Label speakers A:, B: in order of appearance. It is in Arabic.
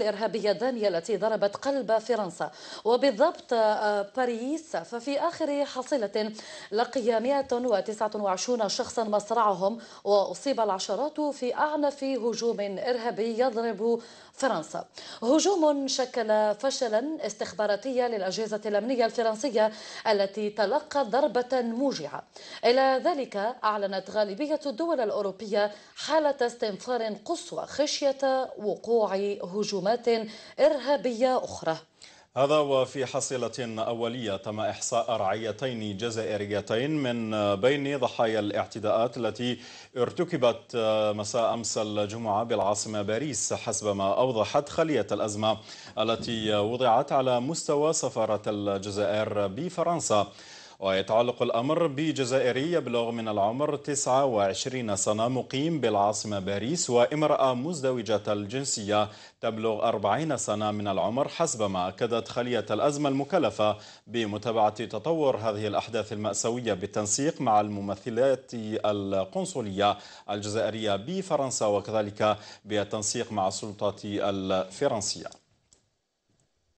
A: الإرهابية الدامية التي ضربت قلب فرنسا وبالضبط آه، باريس ففي آخر حصيلة لقي 129 شخصا مصرعهم وأصيب العشرات في أعنف هجوم إرهابي يضرب فرنسا هجوم شكل فشلا استخباراتيا للأجهزة الأمنية الفرنسية التي تلقت ضربة موجعة إلى ذلك أعلنت غالبية الدول الأوروبية حالة استنفار قصوى خشية وقوع هجوم تهمات إرهابية أخرى
B: هذا وفي حصيلة أولية تم إحصاء رعيتين جزائريتين من بين ضحايا الاعتداءات التي ارتكبت مساء أمس الجمعة بالعاصمة باريس حسب ما أوضحت خلية الأزمة التي وضعت على مستوى سفارة الجزائر بفرنسا ويتعلق الأمر بجزائري يبلغ من العمر 29 سنة مقيم بالعاصمة باريس وامرأة مزدوجة الجنسية تبلغ 40 سنة من العمر حسب ما أكدت خلية الأزمة المكلفة بمتابعة تطور هذه الأحداث المأساوية بالتنسيق مع الممثلات القنصلية الجزائرية بفرنسا وكذلك بالتنسيق مع السلطات الفرنسية